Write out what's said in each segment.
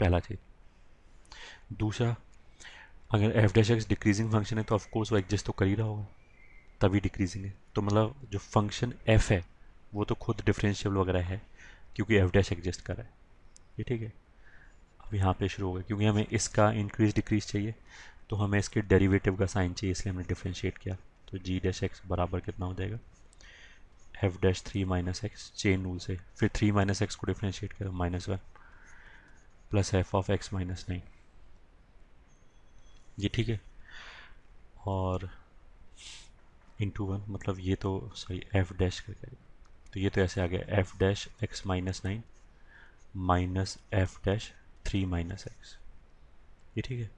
पहला चीज़ दूसरा अगर F dash X decreasing function है तो ऑफकोर्स वो एग्जिस्ट तो कर ही रहा होगा तभी डिक्रीजिंग है तो मतलब जो फंक्शन एफ है वो तो खुद डिफरेंशियल वगैरह है क्योंकि एफ डैश एग्जिस्ट कर रहा है ये ठीक है अब यहाँ पे शुरू होगा क्योंकि हमें इसका इंक्रीज डिक्रीज चाहिए तो हमें इसके डेरिवेटिव का साइन चाहिए इसलिए हमने डिफ्रेंशिएट किया तो जी डैश एक्स बराबर कितना हो जाएगा F dash three minus X chain rule से फिर थ्री माइनस एक्स को डिफ्रेंशिएट करो minus one plus F of X minus nine ये ठीक है और इंटू वन मतलब ये तो सॉरी एफ डैश करके तो ये तो ऐसे आ गया F dash X minus nine minus F dash three minus X ये ठीक है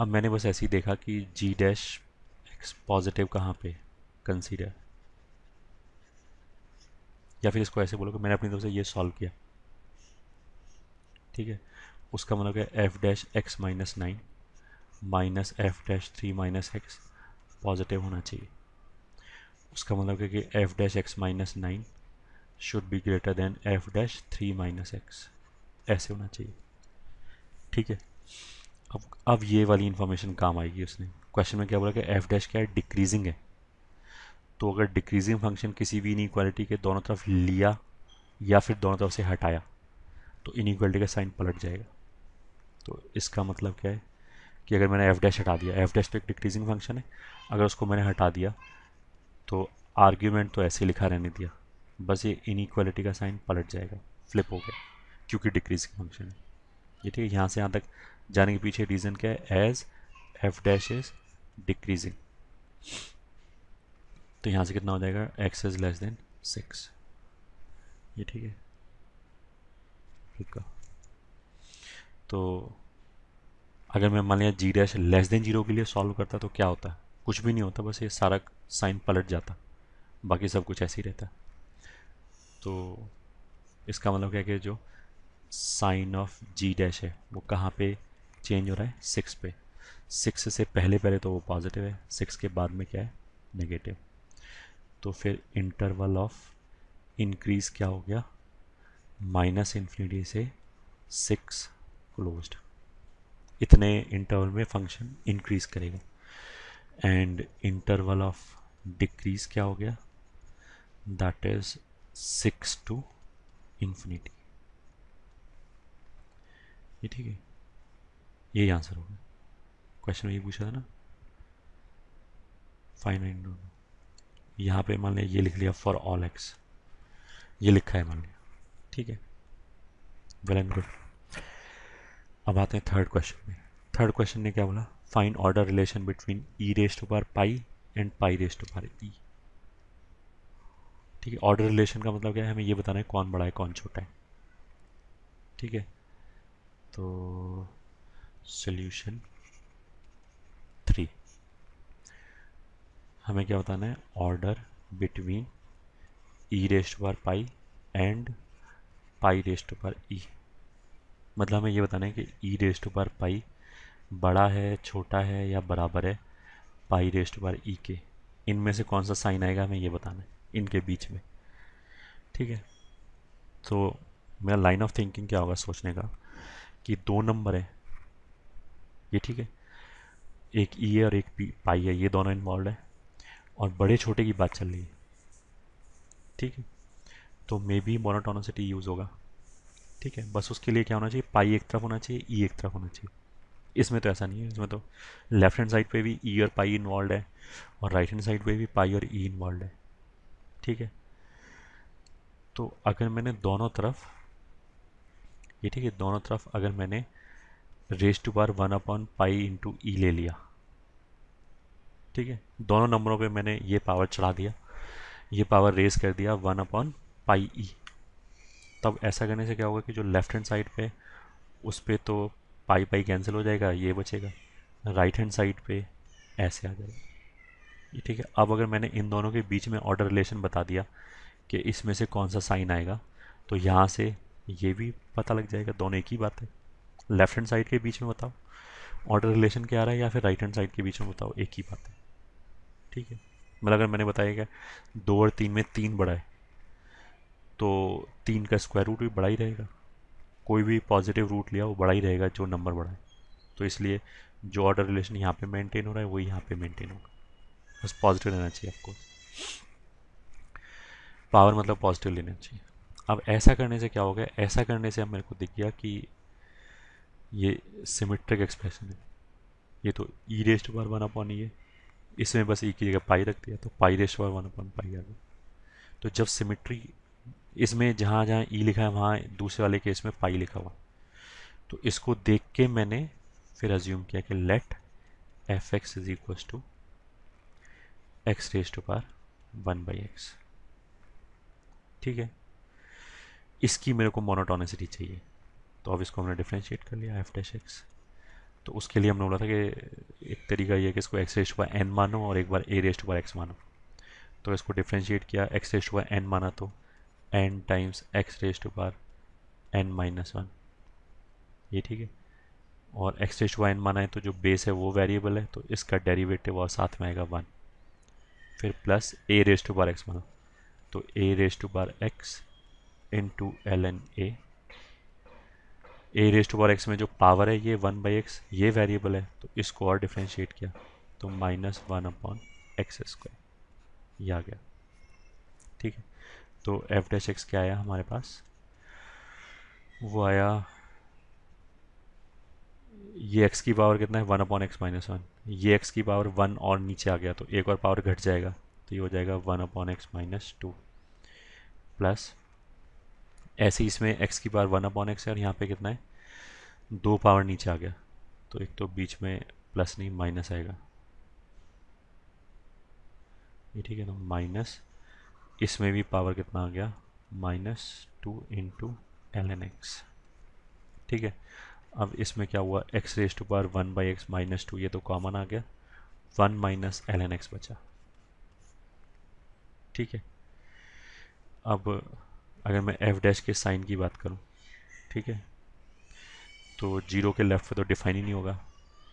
अब मैंने बस ऐसे ही देखा कि जी डैश एक्स पॉजिटिव कहाँ पे कंसीडर या फिर इसको ऐसे बोलो कि मैंने अपनी तरफ से ये सॉल्व किया ठीक है उसका मतलब क्या F dash X minus nine minus F dash three minus X positive होना चाहिए उसका मतलब क्या कि F dash X minus nine should be greater than F dash three minus X ऐसे होना चाहिए ठीक है अब अब ये वाली इन्फॉर्मेशन काम आएगी उसने क्वेश्चन में क्या बोला कि एफ डैश क्या है डिक्रीजिंग है तो अगर डिक्रीजिंग फंक्शन किसी भी इनक्वालिटी के दोनों तरफ लिया या फिर दोनों तरफ से हटाया तो इनक्वलिटी का साइन पलट जाएगा तो इसका मतलब क्या है कि अगर मैंने एफ डैश हटा दिया एफ डैश तो एक डिक्रीजिंग फंक्शन है अगर उसको मैंने हटा दिया तो आर्ग्यूमेंट तो ऐसे लिखा रहने दिया बस ये इनिक्वालिटी का साइन पलट जाएगा फ्लिप हो गया क्योंकि डिक्रीजिंग फंक्शन है ये ठीक है यहाँ से यहाँ तक जाने के पीछे रीज़न क्या है as F dash is decreasing तो यहाँ से कितना हो जाएगा X is less than six ये ठीक है अफ्रीका तो अगर मैं मान लिया G dash less than zero के लिए सॉल्व करता तो क्या होता कुछ भी नहीं होता बस ये सारा साइन पलट जाता बाकी सब कुछ ऐसे ही रहता तो इसका मतलब क्या कि जो साइन ऑफ जी डैश है वो कहाँ पे चेंज हो रहा है सिक्स पे सिक्स से पहले पहले तो वो पॉजिटिव है सिक्स के बाद में क्या है नेगेटिव तो फिर इंटरवल ऑफ इंक्रीज़ क्या हो गया माइनस इन्फिनिटी से सिक्स क्लोज्ड इतने इंटरवल में फंक्शन इंक्रीज करेगा एंड इंटरवल ऑफ डिक्रीज क्या हो गया that is six to infinity ये ठीक है यही आंसर होगा क्वेश्चन में ये पूछा था ना फाइनल इंटरवल यहाँ पे मान लिया ये लिख लिया फॉर ऑल एक्स ये लिखा है मान लिया ठीक है वेल एंड गुड अब आते हैं थर्ड क्वेश्चन में थर्ड क्वेश्चन ने क्या बोला find order relation between E raised to power pi and pi raised to power E ठीक है ऑर्डर रिलेशन का मतलब क्या है हमें ये बताना है कौन बड़ा है कौन छोटा है ठीक है तो सोल्यूशन थ्री हमें क्या बताना है order between E raised power pi and pi raised to E मतलब हमें ये बताना है कि ई रेस्ट टू पाई बड़ा है छोटा है या बराबर है पाई रेस्ट टू ई के इनमें से कौन सा साइन आएगा हमें ये बताना है इनके बीच में ठीक है तो मेरा लाइन ऑफ थिंकिंग क्या होगा सोचने का कि दो नंबर है ये ठीक है एक ई e है और एक पी पाई है ये दोनों इन्वॉल्व है और बड़े छोटे की बात चल रही है ठीक है तो मे बी मोनोटोनोसिटी यूज़ होगा ठीक है बस उसके लिए क्या होना चाहिए पाई एक तरफ होना चाहिए ई एक तरफ होना चाहिए इसमें तो ऐसा नहीं है इसमें तो लेफ्ट हैंड साइड पे भी ई e और पाई इन्वॉल्व है और राइट हैंड साइड पे भी पाई और ई e इन्वॉल्व है ठीक है तो अगर मैंने दोनों तरफ ये ठीक है दोनों तरफ अगर मैंने raise to power one upon pi into E ले लिया ठीक है दोनों नंबरों पे मैंने ये पावर चढ़ा दिया ये पावर रेस कर दिया वन अपॉन पाई ई तब ऐसा करने से क्या होगा कि जो लेफ़्ट हैंड साइड पे उस पर तो पाई पाई कैंसिल हो जाएगा ये बचेगा राइट हैंड साइड पे ऐसे आ जाएगा ठीक है अब अगर मैंने इन दोनों के बीच में ऑर्डर रिलेशन बता दिया कि इसमें से कौन सा साइन आएगा तो यहाँ से ये भी पता लग जाएगा दोनों एक ही बात है लेफ़्ट हैंड साइड के बीच में बताओ ऑर्डर रिलेशन क्या आ रहा है या फिर राइट हैंड साइड के बीच में बताओ एक ही बात है ठीक है मतलब अगर मैंने बताया क्या दो और तीन में तीन बड़ा है तो तीन का स्क्वायर रूट भी बड़ा ही रहेगा कोई भी पॉजिटिव रूट लिया वो बड़ा ही रहेगा जो नंबर बड़ा है तो इसलिए जो ऑर्डर रिलेशन यहाँ पे मेंटेन हो रहा है वो यहाँ पे मेंटेन होगा बस पॉजिटिव लेना चाहिए आपको पावर मतलब पॉजिटिव लेना चाहिए अब ऐसा करने से क्या हो गया ऐसा करने से अब मेरे को दिख गया कि ये सिमेट्रिक एक्सप्रेशन है ये तो e raised to power one upon है इसमें बस ई की जगह पाई रख दिया तो pi raised to one upon pi आ गया तो जब सिमेट्री इसमें जहाँ जहाँ ई e लिखा है वहाँ दूसरे वाले केस में पाई लिखा हुआ तो इसको देख के मैंने फिर अज्यूम किया कि let f x is equal to x raised to power one by x ठीक है इसकी मेरे को मोनोटोनिसिटी चाहिए तो अब इसको हमने डिफ्रेंशिएट कर लिया एफ डैश एक्स तो उसके लिए हमने बोला था कि एक तरीका ये कि इसको एक्स रेस्ट पर एन मानो और एक बार ए रेस्ट बाय एक्स मानो तो इसको डिफ्रेंशिएट किया एक्स रेस्ट पर एन माना तो n times x raised to power n minus one ये ठीक है और एक्स रेज टू एन माना है तो जो बेस है वो वेरिएबल है तो इसका डेरिवेटिव और साथ में आएगा वन फिर plus a raised to power x माना तो a raised to power x into l n a a raised to power x में जो पावर है ये वन बाई एक्स ये वेरिएबल है तो इसको और डिफ्रेंशिएट किया तो minus one upon x square ये आ गया ठीक है तो एफ डैश एक्स क्या आया हमारे पास वो आया ये एक्स की पावर कितना है one upon x minus one ये एक्स की पावर वन और नीचे आ गया तो एक और पावर घट जाएगा तो ये हो जाएगा one upon x minus two plus ऐसे इसमें एक्स की पावर वन अपॉन एक्स है और यहाँ पे कितना है दो पावर नीचे आ गया तो एक तो बीच में प्लस नहीं माइनस आएगा ये ठीक है ना माइनस इसमें भी पावर कितना आ गया minus two into l n x ठीक है अब इसमें क्या हुआ x raised to power one by x minus two ये तो कॉमन आ गया one minus l n x बचा ठीक है अब अगर मैं एफ डैश के साइन की बात करूं ठीक है तो जीरो के लेफ्ट पे तो डिफाइन ही नहीं होगा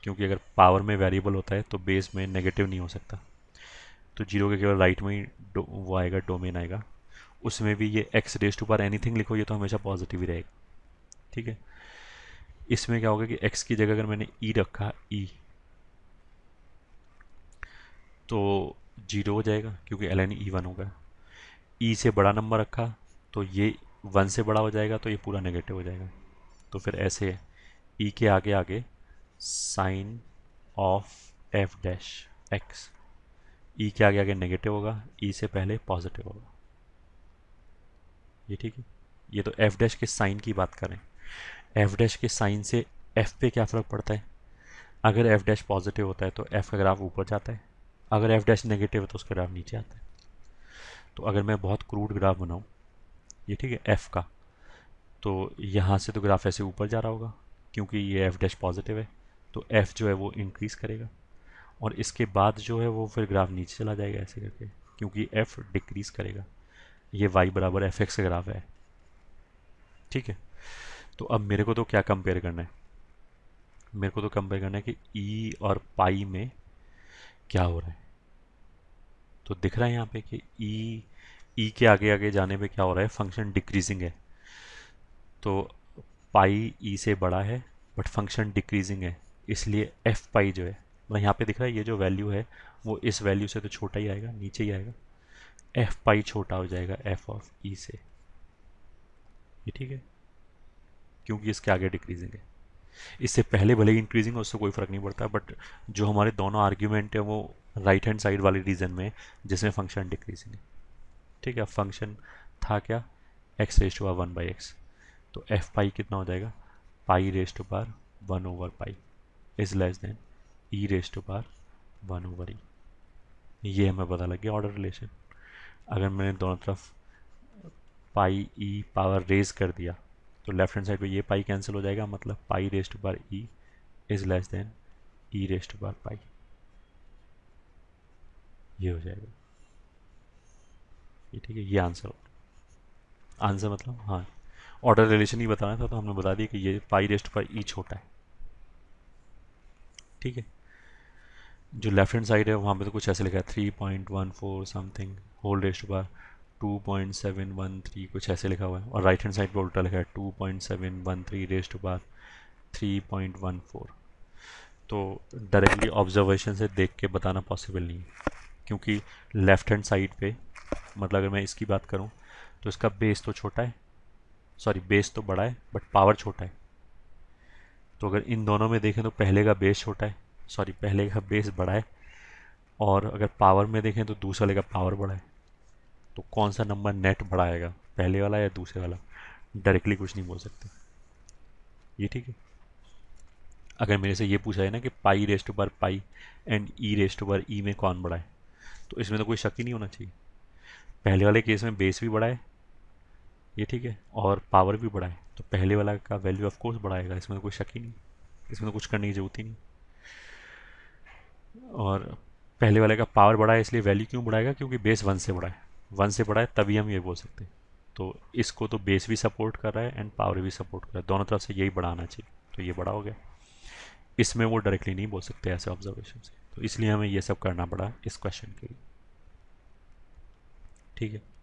क्योंकि अगर पावर में वेरिएबल होता है तो बेस में नेगेटिव नहीं हो सकता तो जीरो के केवल राइट में ही वो आएगा डोमेन आएगा उसमें भी ये x raised to power anything लिखो ये तो हमेशा पॉजिटिव ही रहेगा ठीक है इसमें क्या होगा कि एक्स की जगह अगर मैंने ई e रखा ई e, तो जीरो हो जाएगा क्योंकि एल एन ई वन होगा ई e से बड़ा नंबर रखा तो ये वन से बड़ा हो जाएगा तो ये पूरा नेगेटिव हो जाएगा तो फिर ऐसे ई e के आगे आगे sign of f dash x e e के आगे आगे नेगेटिव होगा ई e से पहले पॉजिटिव होगा ये ठीक है ये तो एफ डैश के साइन की बात करें एफ डैश के साइन से एफ पे क्या फ़र्क पड़ता है अगर एफ डैश पॉजिटिव होता है तो एफ का ग्राफ ऊपर जाता है अगर एफ डैश नेगेटिव है तो उसका ग्राफ नीचे आता है तो अगर मैं बहुत क्रूड ग्राफ बनाऊँ ये ठीक है एफ का तो यहाँ से तो ग्राफ ऐसे ऊपर जा रहा होगा क्योंकि ये एफ डैश पॉजिटिव है तो एफ जो है वो इंक्रीज़ करेगा और इसके बाद जो है वो फिर ग्राफ नीचे चला जाएगा ऐसे करके क्योंकि एफ़ डिक्रीज़ करेगा ये वाई बराबर एफ एक्स ग्राफ है ठीक है तो अब मेरे को तो क्या कंपेयर करना है मेरे को तो कंपेयर करना है कि ई e और पाई में क्या हो रहा है तो दिख रहा है यहाँ पे कि ई e, ई e के आगे आगे जाने पे क्या हो रहा है फंक्शन डिक्रीजिंग है तो पाई ई e से बड़ा है बट फंक्शन डिक्रीजिंग है इसलिए एफ पाई जो है यहाँ पे दिख रहा है ये जो वैल्यू है वो इस वैल्यू से तो छोटा ही आएगा नीचे ही आएगा एफ पाई छोटा हो जाएगा एफ ऑफ ई से ये ठीक है क्योंकि इसके आगे डिक्रीजिंग है इससे पहले भले ही इंक्रीजिंग हो उससे कोई फ़र्क नहीं पड़ता बट जो हमारे दोनों आर्ग्यूमेंट है वो राइट हैंड साइड वाले रीजन में जिसमें फंक्शन डिक्रीजिंग है ठीक है फंक्शन था क्या एक्स रेस्ट हुआ वन बाई एक्स तो एफ पाई कितना हो जाएगा pi raised power one over pi is less than e raised to power one over e ये हमें पता लग गया ऑर्डर रिलेशन अगर मैंने दोनों तरफ पाई ई पावर रेज कर दिया तो लेफ्ट हैंड साइड पे ये पाई कैंसिल हो जाएगा मतलब pi raised to power e is less than e raised to power pi ये हो जाएगा ये ठीक है ये आंसर हो आंसर मतलब हाँ ऑर्डर रिलेशन ही बताना था तो हमने बता दिया कि ये पाई रेस्ट पर ई छोटा है ठीक है जो लेफ्ट हैंड साइड है वहाँ पे तो कुछ ऐसे लिखा है three point one four something whole raised power two point seven one three कुछ ऐसे लिखा हुआ है और राइट हैंड साइड पर उल्टा लिखा है two point seven one three raised power three point one four तो डायरेक्टली ऑब्जर्वेशन से देख के बताना पॉसिबल नहीं है क्योंकि लेफ़्ट हैंड साइड पे मतलब अगर मैं इसकी बात करूँ तो इसका बेस तो छोटा है सॉरी बेस तो बड़ा है बट पावर छोटा है तो अगर इन दोनों में देखें तो पहले का बेस छोटा है सॉरी पहले का बेस बड़ा है और अगर पावर में देखें तो दूसरे का पावर बड़ा है तो कौन सा नंबर नेट बड़ा आएगा पहले वाला या दूसरे वाला डायरेक्टली कुछ नहीं बोल सकते ये ठीक है अगर मेरे से ये पूछा है ना कि pi raised power pi and e raised power e में कौन बड़ा है तो इसमें तो कोई शक ही नहीं होना चाहिए पहले वाले केस में बेस भी बड़ा है ये ठीक है और पावर भी बड़ा है तो पहले वाला का वैल्यू ऑफ कोर्स बढ़ाएगा इसमें तो कोई शक ही नहीं इसमें तो कुछ करने की ज़रूरत ही नहीं और पहले वाले का पावर बढ़ा है इसलिए वैल्यू क्यों बढ़ाएगा क्योंकि बेस वन से बढ़ा है वन से बढ़ा है तभी हम ये बोल सकते हैं तो इसको तो बेस भी सपोर्ट कर रहा है एंड पावर भी सपोर्ट कर रहा है दोनों तरफ से यही बढ़ाना चाहिए तो ये बड़ा हो गया इसमें वो डायरेक्टली नहीं बोल सकते ऐसे ऑब्जर्वेशन से तो इसलिए हमें ये सब करना पड़ा इस क्वेश्चन के लिए ठीक है